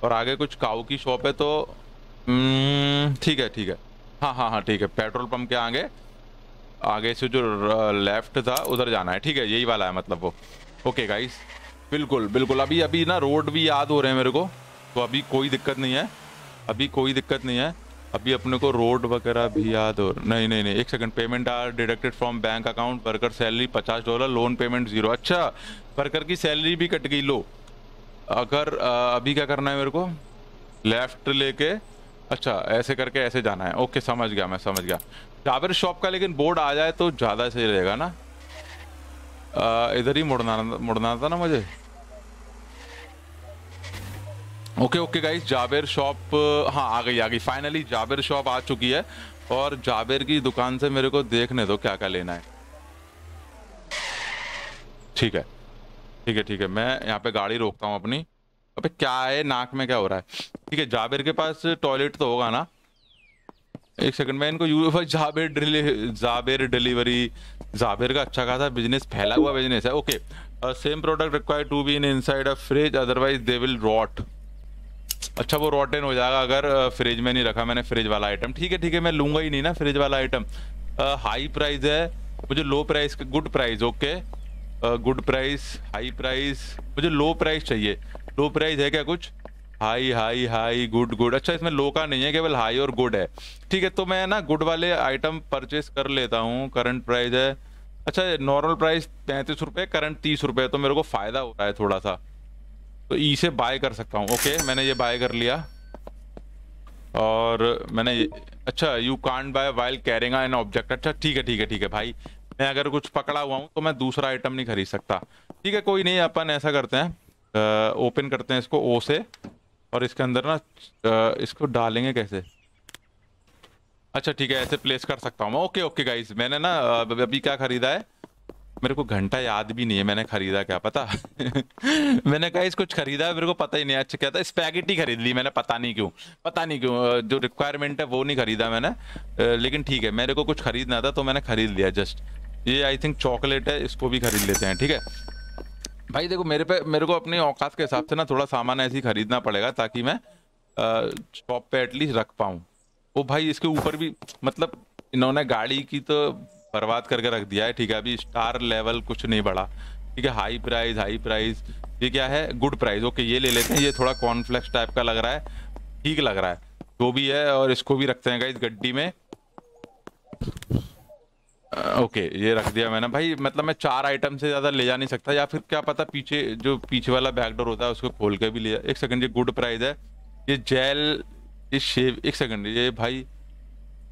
और आगे कुछ काऊ की शॉप है तो हम्म, ठीक है ठीक है हाँ हाँ हाँ ठीक है पेट्रोल पंप के आगे आगे से जो लेफ्ट था उधर जाना है ठीक है यही वाला है मतलब वो ओके गाइस बिल्कुल बिल्कुल अभी अभी ना रोड भी याद हो रहे हैं मेरे को तो अभी कोई दिक्कत नहीं है अभी कोई दिक्कत नहीं है अभी अपने को रोड वगैरह भी याद हो नहीं नहीं नहीं एक second payment are deducted from bank account worker salary पचास डॉलर लोन पेमेंट जीरो अच्छा वर्कर की सैलरी भी कट गई लो अगर अभी क्या करना है मेरे को लेफ्ट लेके अच्छा ऐसे करके ऐसे जाना है ओके समझ गया मैं समझ गया जाबिर शॉप का लेकिन बोर्ड आ जाए तो ज़्यादा सही रहेगा ना इधर ही मुड़ना मुड़ना था ना मुझे okay okay guys Jaber shop हाँ आ गई आ गई फाइनली जाबेर शॉप आ चुकी है और जाबेर की दुकान से मेरे को देखने दो क्या क्या लेना है ठीक है ठीक है ठीक है मैं यहाँ पे गाड़ी रोकता हूँ अपनी अबे क्या है नाक में क्या हो रहा है ठीक है जाबेर के पास टॉयलेट तो होगा ना एक सेकंड मैं इनको यू जाबेर डिली जाबेर डिलीवरी जाबिर का अच्छा खासा बिजनेस फैला हुआ बिजनेस है okay same product require to be in inside a fridge otherwise they will rot अच्छा वो रॉटेन हो जाएगा अगर फ्रिज में नहीं रखा मैंने फ्रिज वाला आइटम ठीक है ठीक है मैं लूंगा ही नहीं ना फ्रिज वाला आइटम हाई प्राइस है मुझे low price good price okay good price high price मुझे लो प्राइस चाहिए लो प्राइस है क्या कुछ high high high good good अच्छा इसमें लो का नहीं है केवल हाई और गुड है ठीक है तो मैं ना गुड वाले आइटम परचेस कर लेता हूँ करंट प्राइस है अच्छा नॉर्मल प्राइस पैंतीस रुपये करंट तीस रुपये तो मेरे को फ़ायदा हो रहा है थोड़ा सा तो ई e से बाय कर सकता हूँ ओके मैंने ये बाय कर लिया और मैंने अच्छा you can't buy while carrying an object अच्छा ठीक है ठीक है ठीक है भाई मैं अगर कुछ पकड़ा हुआ हूँ तो मैं दूसरा आइटम नहीं खरीद सकता ठीक है कोई नहीं अपन ऐसा करते हैं ओपन करते हैं इसको ओ से और इसके अंदर ना इसको डालेंगे कैसे अच्छा ठीक है ऐसे प्लेस कर सकता हूँ मैं ओके ओके गाइज मैंने ना अभी क्या ख़रीदा है मेरे को घंटा याद भी नहीं है मैंने ख़रीदा क्या पता मैंने कहा इस कुछ ख़रीदा मेरे को पता ही नहीं अच्छा क्या था स्पैगेटी ख़रीद ली मैंने पता नहीं क्यों पता नहीं क्यों जो रिक्वायरमेंट है वो नहीं ख़रीदा मैंने लेकिन ठीक है मेरे को कुछ ख़रीदना था तो मैंने ख़रीद लिया जस्ट ये आई थिंक चॉकलेट है इसको भी ख़रीद लेते हैं ठीक है भाई देखो मेरे पे मेरे को अपनी औकात के हिसाब से ना थोड़ा सामान ऐसे ही खरीदना पड़ेगा ताकि मैं शॉप पे एटलीस्ट रख पाऊँ वो भाई इसके ऊपर भी मतलब इन्होंने गाड़ी की तो बर्बाद करके रख दिया है ठीक है अभी स्टार लेवल कुछ नहीं बढ़ा ठीक है हाई प्राइस हाई प्राइस ये क्या है गुड प्राइस ओके ये ले लेते हैं ये थोड़ा कॉर्नफ्लेक्स टाइप का लग रहा है ठीक लग रहा है जो भी है और इसको भी रखते हैं गाइस गड्डी में ओके ये रख दिया मैंने भाई मतलब मैं चार आइटम से ज़्यादा ले जा नहीं सकता या फिर क्या पता पीछे जो पीछे वाला बैकडोर होता है उसको खोल के भी ले जा एक सेकंड ये गुड प्राइस है ये जेल ये शेव एक सेकंड ये भाई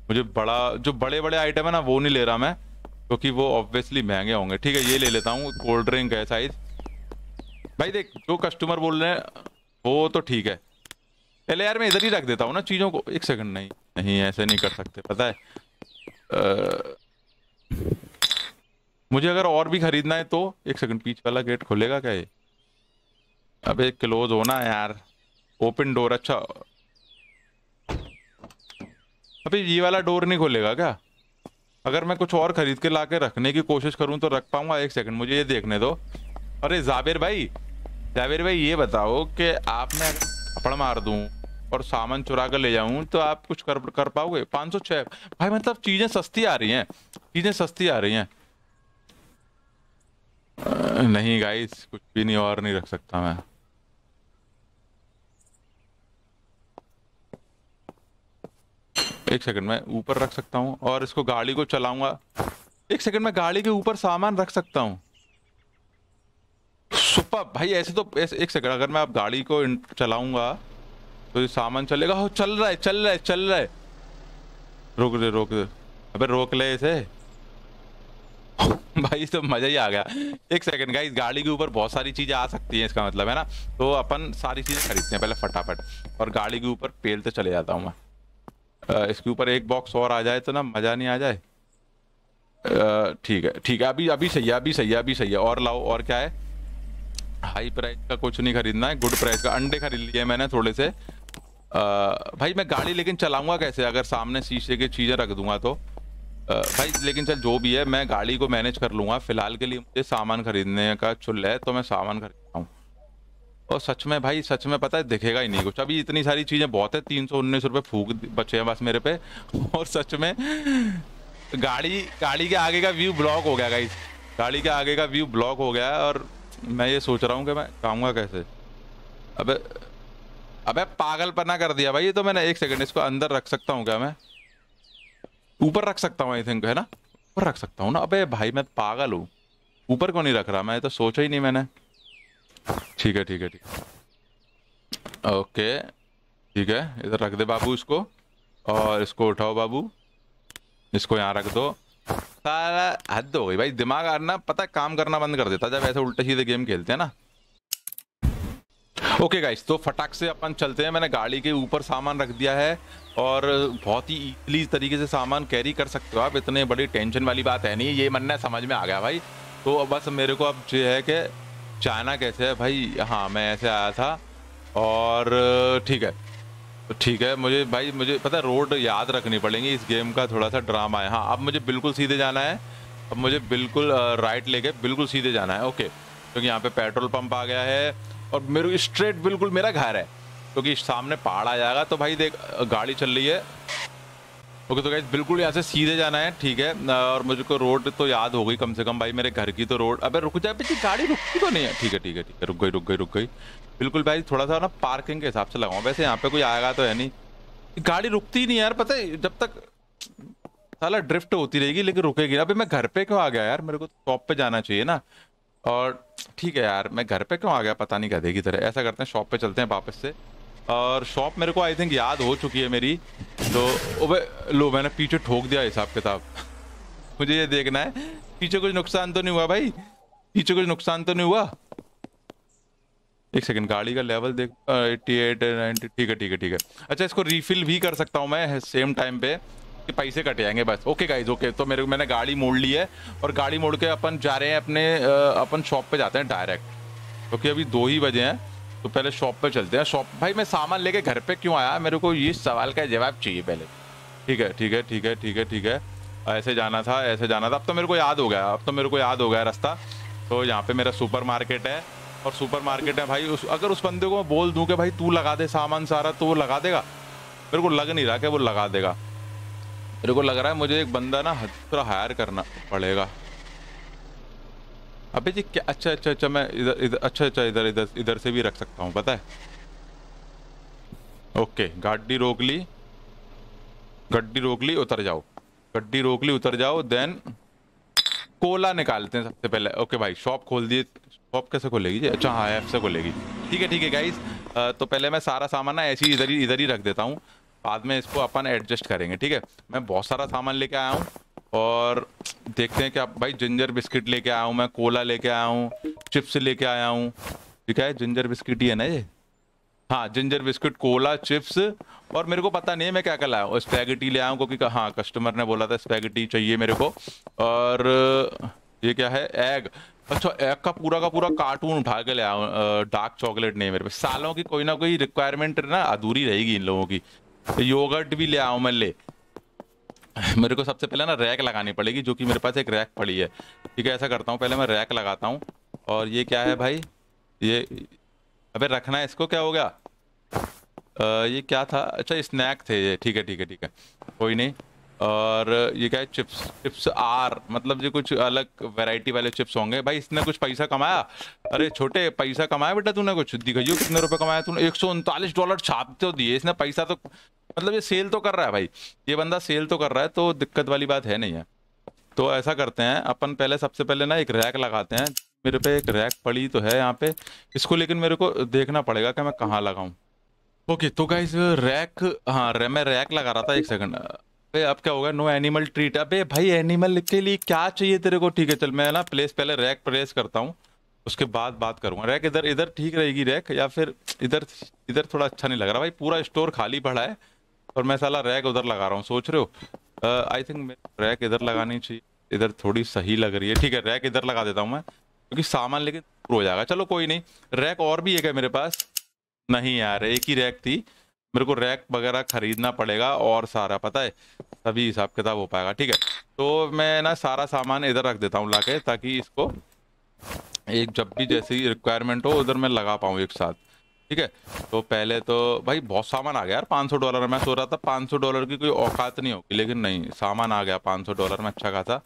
मुझे बड़ा जो बड़े बड़े आइटम है ना वो नहीं ले रहा मैं क्योंकि तो वो ऑब्वियसली महंगे होंगे ठीक है ये ले लेता हूँ कोल्ड ड्रिंक है साइज भाई देख जो कस्टमर बोल रहे हैं वो तो ठीक है पहले यार मैं इधर ही रख देता हूँ ना चीज़ों को एक सेकंड नहीं नहीं ऐसे नहीं कर सकते पता है आ... मुझे अगर और भी खरीदना है तो एक सेकंड पीछे वाला गेट खुलेगा क्या ये अबे क्लोज होना है यार ओपन डोर अच्छा अबे ये वाला डोर नहीं खुलेगा क्या अगर मैं कुछ और खरीद के ला के रखने की कोशिश करूं तो रख पाऊंगा एक सेकंड मुझे ये देखने दो अरे जाबिर भाई जाबिर भाई ये बताओ कि आप मैं अपड़ मार दूं और सामान चुरा कर ले जाऊं तो आप कुछ कर कर पाओगे 506 भाई मतलब चीज़ें सस्ती आ रही हैं चीज़ें सस्ती आ रही हैं नहीं गाइस कुछ भी नहीं और नहीं रख सकता मैं एक सेकंड मैं ऊपर रख सकता हूँ और इसको गाड़ी को चलाऊंगा एक सेकंड मैं गाड़ी के ऊपर सामान रख सकता हूँ सुपर भाई ऐसे तो ऐसे एक सेकंड अगर मैं आप गाड़ी को चलाऊंगा तो ये सामान चलेगा हो चल रहा है चल रहा है चल रहा है रोक दे रोक दे अबे रोक ले इसे भाई तो मजा ही आ गया एक सेकंड गाइस गाड़ी के ऊपर बहुत सारी चीजें आ सकती हैं इसका मतलब है ना तो अपन सारी चीजें खरीदते हैं पहले फटाफट और गाड़ी के ऊपर पेल तो चले जाता हूँ मैं इसके ऊपर एक बॉक्स और आ जाए तो ना मजा नहीं आ जाए ठीक है ठीक है अभी अभी सही है अभी सही है अभी सही है और लाओ और क्या है हाई प्राइस का कुछ नहीं खरीदना है गुड प्राइस का अंडे खरीद लिए मैंने थोड़े से आ, भाई मैं गाड़ी लेकिन चलाऊंगा कैसे अगर सामने शीशे की चीज़ें रख दूंगा तो भाई लेकिन चल जो भी है मैं गाड़ी को मैनेज कर लूँगा फिलहाल के लिए मुझे सामान खरीदने का चुल्ह है तो मैं सामान खरीदता हूँ और सच में भाई सच में पता है दिखेगा ही नहीं कुछ अभी इतनी सारी चीज़ें बहुत है तीन सौ उन्नीस रुपये फूक बचे हैं बस मेरे पे और सच में गाड़ी गाड़ी के आगे का व्यू ब्लॉक हो गया भाई गाड़ी के आगे का व्यू ब्लॉक हो गया और मैं ये सोच रहा हूँ कि मैं जाऊँगा कैसे अब अब पागल पागलपना कर दिया भाई ये तो मैंने एक सेकेंड इसको अंदर रख सकता हूँ क्या मैं ऊपर रख सकता हूँ आई थिंक है ना ऊपर रख सकता हूँ ना अबे भाई मैं पागल हूँ ऊपर को नहीं रख रहा मैं तो सोचा ही नहीं मैंने ठीक है ठीक है ठीक है ओके ठीक है इधर रख दे बाबू इसको और इसको उठाओ बाबू इसको यहाँ रख दो सारा हद हो गई भाई दिमाग आना पता काम करना बंद कर देता जब ऐसे उल्टे सीधे गेम खेलते हैं ना ओके okay गाइस तो फटाक से अपन चलते हैं मैंने गाड़ी के ऊपर सामान रख दिया है और बहुत ही इजली तरीके से सामान कैरी कर सकते हो आप इतने बड़ी टेंशन वाली बात है नहीं ये मनना समझ में आ गया भाई तो अब बस मेरे को अब जो है कि चाइना कैसे है भाई हाँ मैं ऐसे आया था और ठीक है तो ठीक है मुझे भाई मुझे पता है रोड याद रखनी पड़ेंगी इस गेम का थोड़ा सा ड्रामा है हाँ अब मुझे बिल्कुल सीधे जाना है अब मुझे बिल्कुल राइट लेके बिल्कुल सीधे जाना है ओके क्योंकि तो यहाँ पे पेट्रोल पंप आ गया है और मेरे स्ट्रेट बिल्कुल मेरा घर है क्योंकि सामने पहाड़ आ जाएगा तो भाई देख गाड़ी चल रही है ओके तो गाइज बिल्कुल यहाँ से सीधे जाना है ठीक है और मुझको रोड तो याद हो गई कम से कम भाई मेरे घर की तो रोड अबे रुक जाए पीछे गाड़ी रुकती तो नहीं है ठीक है ठीक है ठीक है रुक गई रुक गई रुक गई बिल्कुल भाई थोड़ा सा ना पार्किंग के हिसाब से लगाऊँ वैसे यहाँ पे कोई आएगा तो है नहीं गाड़ी रुकती ही नहीं यार पता है जब तक साला ड्रिफ्ट होती रहेगी लेकिन रुकेगी अभी मैं घर पर क्यों आ गया यार मेरे को शॉप पे जाना चाहिए ना और ठीक है यार मैं घर पर क्यों आ गया पता नहीं कह देगी तरह ऐसा करते हैं शॉप पे चलते हैं वापस से और शॉप मेरे को आई थिंक याद हो चुकी है मेरी तो ओबे लो मैंने पीछे ठोक दिया हिसाब किताब मुझे ये देखना है पीछे कुछ नुकसान तो नहीं हुआ भाई पीछे कुछ नुकसान तो नहीं हुआ एक सेकंड गाड़ी का लेवल देख एट्टी एट नाइनटी ठीक है ठीक है ठीक है अच्छा इसको रीफिल भी कर सकता हूँ मैं सेम टाइम पे कि पैसे कट जाएंगे बस ओके गाइज ओके तो मेरे को मैंने गाड़ी मोड़ ली है और गाड़ी मोड़ के अपन जा रहे हैं अपने अपन शॉप पे जाते हैं डायरेक्ट क्योंकि तो अभी दो ही बजे हैं तो पहले शॉप पे चलते हैं शॉप भाई मैं सामान लेके घर पे क्यों आया मेरे को ये सवाल का जवाब चाहिए पहले ठीक है ठीक है ठीक है ठीक है ठीक है ऐसे जाना था ऐसे जाना था अब तो मेरे को याद हो गया अब तो मेरे को याद हो गया रास्ता तो यहाँ पे मेरा मार्केट है और मार्केट है भाई उस अगर उस बंदे को मैं बोल दूँ कि भाई तू लगा दे सामान सारा तो वो लगा देगा मेरे को लग नहीं रहा कि वो लगा देगा मेरे को लग रहा है मुझे एक बंदा ना थोड़ा हायर करना पड़ेगा अबे जी क्या अच्छा अच्छा अच्छा मैं इधर इधर अच्छा अच्छा इधर इधर इधर से भी रख सकता हूँ पता है ओके गाड़ी रोक ली गड्डी रोक ली उतर जाओ गड्डी रोक ली उतर जाओ देन कोला निकालते हैं सबसे पहले ओके भाई शॉप खोल दिए शॉप कैसे खोलेगी जी अच्छा हाँ ऐप से खोलेगी ठीक है ठीक है गाइज तो पहले मैं सारा सामान ना ऐसे ही इधर ही इधर ही रख देता हूँ बाद में इसको अपन एडजस्ट करेंगे ठीक है मैं बहुत सारा सामान लेके आया हूँ और देखते हैं कि आप भाई जिंजर बिस्किट लेके आया हूँ मैं कोला लेके आया हूँ चिप्स लेके आया हूँ ठीक है जिंजर बिस्किट ही है ना ये हाँ जिंजर बिस्किट कोला चिप्स और मेरे को पता नहीं है मैं क्या क्या लाया हूँ स्पैगेटी ले आया हूँ क्योंकि हाँ कस्टमर ने बोला था स्पैगेटी चाहिए मेरे को और ये क्या है एग अच्छा एग का पूरा का पूरा कार्टून उठा के ले आऊँ डार्क चॉकलेट नहीं मेरे पे सालों की कोई ना कोई रिक्वायरमेंट ना अधूरी रहेगी इन लोगों की योगर्ट भी ले आऊँ मैं ले मेरे को सबसे पहले ना रैक लगानी पड़ेगी जो कि मेरे पास एक रैक पड़ी है ठीक है ऐसा करता हूँ पहले मैं रैक लगाता हूँ और ये क्या है भाई ये अबे रखना है इसको क्या हो गया आ, ये क्या था अच्छा स्नैक थे ये ठीक है ठीक है ठीक है कोई नहीं और ये क्या है चिप्स चिप्स आर मतलब ये कुछ अलग वैरायटी वाले चिप्स होंगे भाई इसने कुछ पैसा कमाया अरे छोटे पैसा कमाया बेटा तूने कुछ दिखाइयो कितने रुपए कमाया तूने एक सौ उनतालीस डॉलर छाप तो दिए इसने पैसा तो मतलब ये सेल तो कर रहा है भाई ये बंदा सेल तो कर रहा है तो दिक्कत वाली बात है नहीं है तो ऐसा करते हैं अपन पहले सबसे पहले ना एक रैक लगाते हैं मेरे पे एक रैक पड़ी तो है यहाँ पे इसको लेकिन मेरे को देखना पड़ेगा कि मैं कहाँ लगाऊँ ओके तो इस रैक हाँ रे, मैं रैक लगा रहा था एक सेकंड अबे अब क्या होगा नो एनिमल ट्रीट अबे भाई एनिमल के लिए क्या चाहिए तेरे को ठीक है चल मैं ना प्लेस पहले रैक प्रेस करता हूँ उसके बाद बात करूँगा रैक इधर इधर ठीक रहेगी रैक या फिर इधर इधर थोड़ा अच्छा नहीं लग रहा भाई पूरा स्टोर खाली पड़ा है और मैं साला रैक उधर लगा रहा हूँ सोच रहे हो आई थिंक रैक इधर लगानी चाहिए इधर थोड़ी सही लग रही है ठीक है रैक इधर लगा देता हूँ मैं क्योंकि सामान लेके हो जाएगा चलो कोई नहीं रैक और भी एक है मेरे पास नहीं यार एक ही रैक थी मेरे को रैक वगैरह खरीदना पड़ेगा और सारा पता है सभी हिसाब किताब हो पाएगा ठीक है तो मैं ना सारा सामान इधर रख देता हूँ ला ताकि इसको एक जब भी जैसी रिक्वायरमेंट हो उधर मैं लगा पाऊँ एक साथ ठीक है तो पहले तो भाई बहुत सामान आ गया यार पाँच डॉलर मैं सो रहा था पाँच डॉलर की कोई औकात नहीं होगी लेकिन नहीं सामान आ गया पाँच डॉलर में अच्छा खासा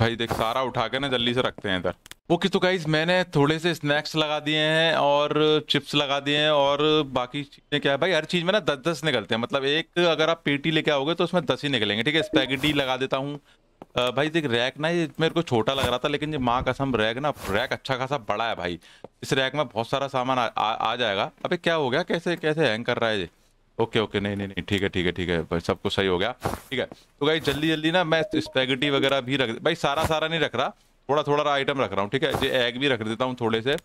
भाई देख सारा उठा के ना जल्दी से रखते हैं इधर वो कि तो गाइज मैंने थोड़े से स्नैक्स लगा दिए हैं और चिप्स लगा दिए हैं और बाकी चीज़ें क्या है भाई हर चीज़ में ना दस दस निकलते हैं मतलब एक अगर आप पेटी लेके आओगे तो उसमें दस ही निकलेंगे ठीक है स्पैगेटी लगा देता हूँ भाई देख रैक ना ये मेरे को छोटा लग रहा था लेकिन ये माँ कसम रैक ना रैक अच्छा खासा बड़ा है भाई इस रैक में बहुत सारा सामान आ, आ, आ जाएगा अबे क्या हो गया कैसे कैसे हैंग कर रहा है ये ओके ओके नहीं नहीं नहीं ठीक है ठीक है ठीक है भाई सब कुछ सही हो गया ठीक है तो भाई जल्दी जल्दी ना मैं स्पैगटी वगैरह भी रख भाई सारा सारा नहीं रख रहा थोड़ा थोड़ा आइटम रख रहा हूँ ठीक है ये एग भी रख देता हूँ थोड़े से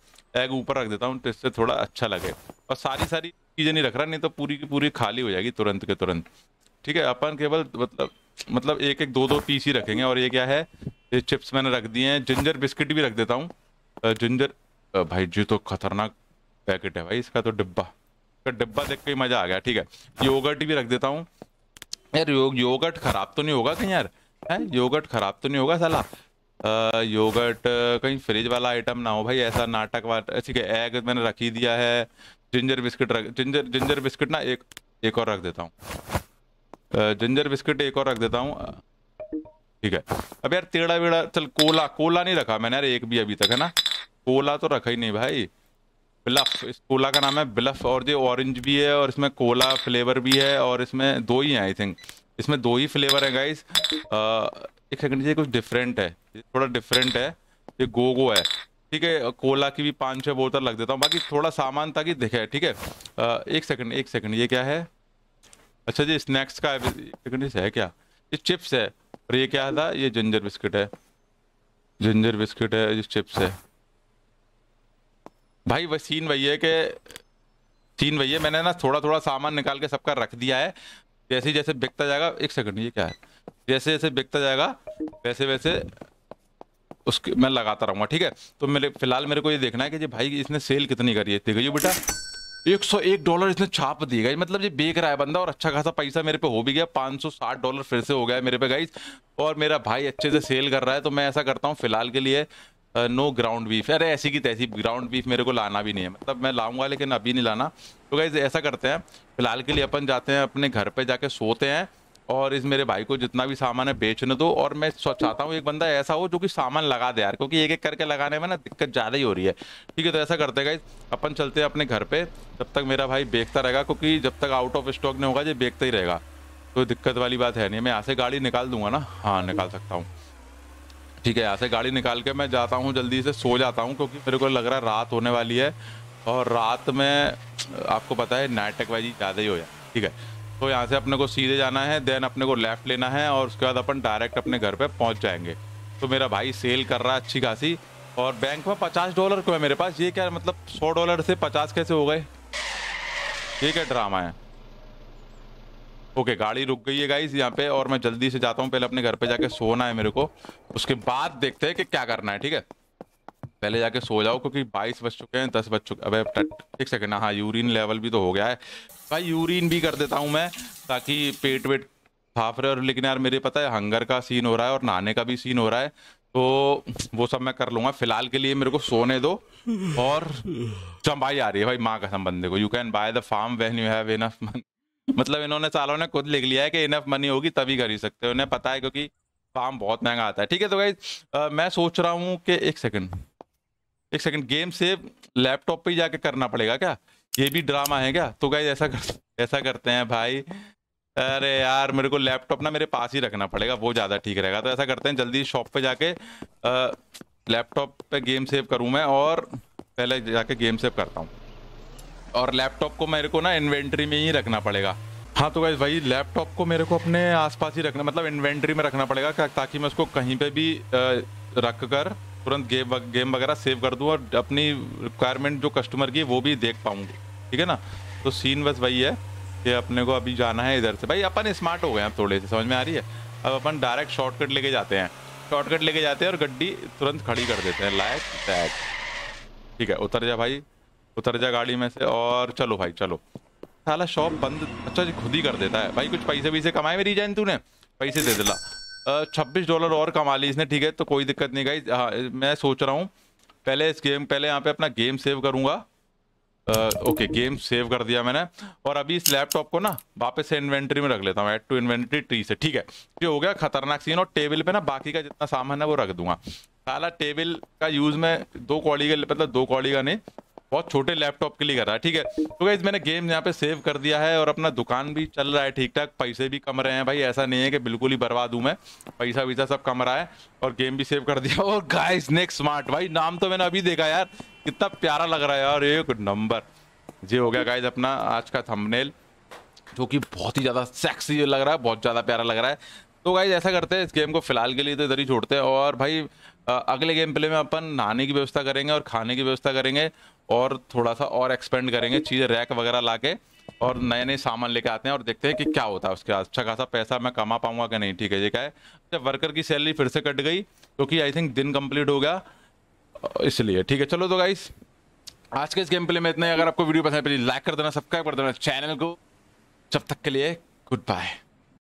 एग ऊपर रख देता हूँ तो इससे थोड़ा अच्छा लगे और सारी सारी चीज़ें नहीं रख रहा नहीं तो पूरी की पूरी खाली हो जाएगी तुरंत के तुरंत ठीक है अपन केवल मतलब मतलब एक एक दो दो पीस ही रखेंगे और ये क्या है ये चिप्स मैंने रख दिए हैं जिंजर बिस्किट भी रख देता हूँ जिंजर भाई जी तो खतरनाक पैकेट है भाई इसका तो डिब्बा इसका डिब्बा देख के मज़ा आ गया ठीक है योगर्ट भी रख देता हूँ यार यो, योगर्ट ख़राब तो नहीं होगा कहीं यार है योगर्ट ख़राब तो नहीं होगा सलाह योगर्ट कहीं फ्रिज वाला आइटम ना हो भाई ऐसा नाटक वाटक ठीक है एग मैंने रख ही दिया है जिंजर बिस्किट रख जिंजर जिंजर बिस्किट ना एक एक और रख देता हूँ जिंजर बिस्किट एक और रख देता हूँ ठीक है अब यार टेढ़ा वेड़ा चल कोला कोला नहीं रखा मैंने यार एक भी अभी तक है ना कोला तो रखा ही नहीं भाई बिलफ इस कोला का नाम है बिलफ और ये ऑरेंज भी है और इसमें कोला फ्लेवर भी है और इसमें दो ही हैं आई थिंक इसमें दो ही फ्लेवर है गाइस एक सेकंड ये कुछ डिफरेंट है थोड़ा डिफरेंट है ये गोगो है ठीक है कोला की भी पाँच छः बोतल लग देता हूँ बाकी थोड़ा सामान ताकि दिखे ठीक है एक सेकंड एक सेकंड ये क्या है अच्छा जी स्नैक्स का है क्या ये चिप्स है और ये क्या था ये जिंजर बिस्किट है जिंजर बिस्किट है ये चिप्स है भाई वह सीन वही है कि सीन वही है मैंने ना थोड़ा थोड़ा सामान निकाल के सबका रख दिया है जैसे जैसे बिकता जाएगा एक सेकंड ये क्या है जैसे जैसे बिकता जाएगा वैसे वैसे उसके मैं लगाता रहूँगा ठीक है तो मेरे फिलहाल मेरे को ये देखना है कि जी भाई इसने सेल कितनी करी है ठीक है बेटा एक सौ एक डॉलर इसने छाप दी गई मतलब ये बेच रहा है बंदा और अच्छा खासा पैसा मेरे पे हो भी गया पाँच सौ साठ डॉलर फिर से हो गया मेरे पे गाइज और मेरा भाई अच्छे से सेल कर रहा है तो मैं ऐसा करता हूँ फिलहाल के लिए नो ग्राउंड बीफ अरे ऐसी की तैसी ग्राउंड बीफ मेरे को लाना भी नहीं है मतलब मैं लाऊंगा लेकिन अभी नहीं लाना तो गाइज ऐसा करते हैं फिलहाल के लिए अपन जाते हैं अपने घर पर जाके सोते हैं और इस मेरे भाई को जितना भी सामान है बेचने दो और मैं चाहता हूँ एक बंदा ऐसा हो जो कि सामान लगा दे यार क्योंकि एक एक करके लगाने में ना दिक्कत ज़्यादा ही हो रही है ठीक है तो ऐसा करते गाइज अपन चलते हैं अपने घर पे तब तक मेरा भाई बेचता रहेगा क्योंकि जब तक आउट ऑफ स्टॉक नहीं होगा ये बेचता ही रहेगा कोई दिक्कत वाली बात है नहीं मैं यहाँ से गाड़ी निकाल दूंगा ना हाँ निकाल सकता हूँ ठीक है यहाँ से गाड़ी निकाल के मैं जाता हूँ जल्दी से सो जाता हूँ क्योंकि मेरे को लग रहा है रात होने वाली है और रात में आपको पता है नाटकबाजी ज़्यादा ही हो जाए ठीक है तो यहाँ से अपने को सीधे जाना है देन अपने को लेफ़्ट लेना है और उसके बाद अपन डायरेक्ट अपने घर पे पहुँच जाएंगे तो मेरा भाई सेल कर रहा है अच्छी खासी और बैंक में पचास डॉलर को है मेरे पास ये क्या मतलब सौ डॉलर से पचास कैसे हो गए ये क्या ड्रामा है ओके गाड़ी रुक गई है गाइस यहाँ पे और मैं जल्दी से जाता हूँ पहले अपने घर पे जाके सोना है मेरे को उसके बाद देखते हैं कि क्या करना है ठीक है पहले जाके सो जाओ क्योंकि 22 बज चुके हैं 10 बज चुके अब एक सेकेंड हाँ यूरिन लेवल भी तो हो गया है भाई यूरिन भी कर देता हूँ मैं ताकि पेट वेट फाफ रहे और लेकिन यार मेरे पता है हंगर का सीन हो रहा है और नहाने का भी सीन हो रहा है तो वो सब मैं कर लूँगा फिलहाल के लिए मेरे को सोने दो और चंबाई आ रही है भाई माँ कसम बंदे को you can buy the farm when you have enough money मतलब इन्होंने सालों ने खुद लिख लिया है कि इनफ मनी होगी तभी कर ही सकते हो उन्हें पता है क्योंकि फार्म बहुत महंगा आता है ठीक है तो भाई मैं सोच रहा हूँ कि एक सेकेंड एक सेकेंड गेम सेव लैपटॉप पर ही जाके करना पड़ेगा क्या ये भी ड्रामा है क्या तो गाइज ऐसा कर ऐसा करते हैं भाई अरे यार मेरे को लैपटॉप ना मेरे पास ही रखना पड़ेगा वो ज़्यादा ठीक रहेगा तो ऐसा करते हैं जल्दी शॉप पे जाके लैपटॉप पे गेम सेव करूँ मैं और पहले जाके गेम सेव करता हूँ और लैपटॉप को मेरे को ना इन्वेंट्री में ही रखना पड़ेगा हाँ तो गाइज भाई लैपटॉप को मेरे को अपने आसपास ही रखना मतलब इन्वेंट्री में रखना पड़ेगा ताकि मैं उसको कहीं पे भी रख कर तुरंत गेम गेम वगैरह सेव कर दूँ और अपनी रिक्वायरमेंट जो कस्टमर की वो भी देख पाऊँगी ठीक है ना तो सीन बस वही है कि अपने को अभी जाना है इधर से भाई अपन स्मार्ट हो गए हैं थोड़े से समझ में आ रही है अब अपन डायरेक्ट शॉर्टकट लेके जाते हैं शॉर्टकट लेके जाते हैं और गड्डी तुरंत खड़ी कर देते हैं लाइक टैग ठीक है उतर जा भाई उतर जा गाड़ी में से और चलो भाई चलो साला शॉप बंद अच्छा जी खुद ही कर देता है भाई कुछ पैसे वैसे कमाए मेरी जैन तूने पैसे दे दिला छब्बीस डॉलर और कमा ली इसने ठीक है तो कोई दिक्कत नहीं गई हाँ, मैं सोच रहा हूँ पहले इस गेम पहले यहाँ पे अपना गेम सेव करूँगा ओके गेम सेव कर दिया मैंने और अभी इस लैपटॉप को ना वापस से इन्वेंट्री में रख लेता हूँ एड टू इन्वेंट्री ट्री से ठीक है ये हो गया खतरनाक सीन और टेबल पे ना बाकी का जितना सामान है वो रख दूंगा सला टेबल का यूज़ में दो कौड़ी का मतलब दो कौड़ी का नहीं बहुत छोटे लैपटॉप के लिए कर रहा है ठीक है तो गाइज मैंने गेम यहाँ पे सेव कर दिया है और अपना दुकान भी चल रहा है ठीक ठाक पैसे भी कम रहे हैं भाई ऐसा नहीं है कि बिल्कुल ही बर्बाद हूँ मैं पैसा वैसा सब कम रहा है और गेम भी सेव कर दिया और गाइज नेक्स्ट स्मार्ट भाई नाम तो मैंने अभी देखा यार कितना प्यारा लग रहा है यार एक नंबर ये हो गया गाइज अपना आज का थमनेल जो कि बहुत ही ज़्यादा सेक्सी लग रहा है बहुत ज़्यादा प्यारा लग रहा है तो गाइज ऐसा करते हैं इस गेम को फिलहाल के लिए तो इधर ही छोड़ते हैं और भाई अगले गेम प्ले में अपन नहाने की व्यवस्था करेंगे और खाने की व्यवस्था करेंगे और थोड़ा सा और एक्सपेंड करेंगे चीज़ें रैक वगैरह ला के और नए नए सामान लेके आते हैं और देखते हैं कि क्या होता है उसके बाद अच्छा खासा पैसा मैं कमा पाऊंगा कि नहीं ठीक है ये क्या है जब वर्कर की सैलरी फिर से कट गई क्योंकि आई थिंक दिन कंप्लीट हो गया इसलिए ठीक है चलो तो गाइस आज के इस गेम प्ले में इतने अगर आपको वीडियो पसंद है प्लीज लाइक कर देना सब्सक्राइब कर देना चैनल को जब तक के लिए गुड बाय